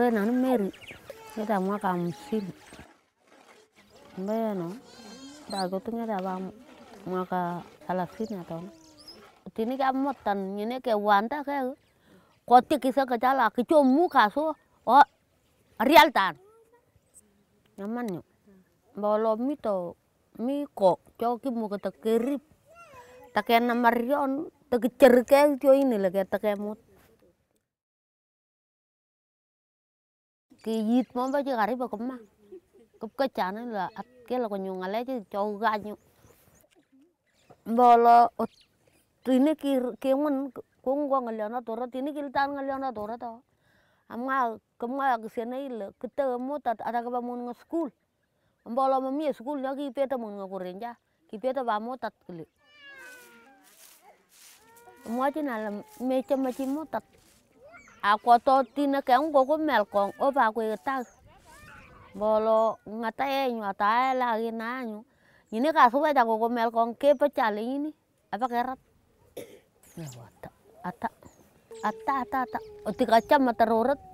pe nanu meri ngeta mwaka msini mbeno dagotuŋeta ba mwaka salasini atona tini ke motan nyine ke wanda ke koti kisa ke cala ke muka so, o real tan nyo bolo mito mi ko cho muka te ke kerip ke na marion te ke cerke cho ini lagi te ke mut ki yit mo bao ji gari ba kuma kup ka chana la at ke la konyo ngale ji cho ga nyu bolo tini ki ki ngun kung gwa ngale na tora tini ki tan ngale na tora to am nga kum nga ki sene il kita mo ta ada ka ba mo nghe school bolo mo mi school na ki peta mo ng korenja ki peta ba mo cái kli mua ji na là mẹ cho ma ji mua tat akoto tina ke un gogo mel kon o ba ko ta bolo ngata e nyu ata e la gi na nyu ini ka suwe ta gogo mel ke ini apa keret? ata ata ata ata ata otika chama teroret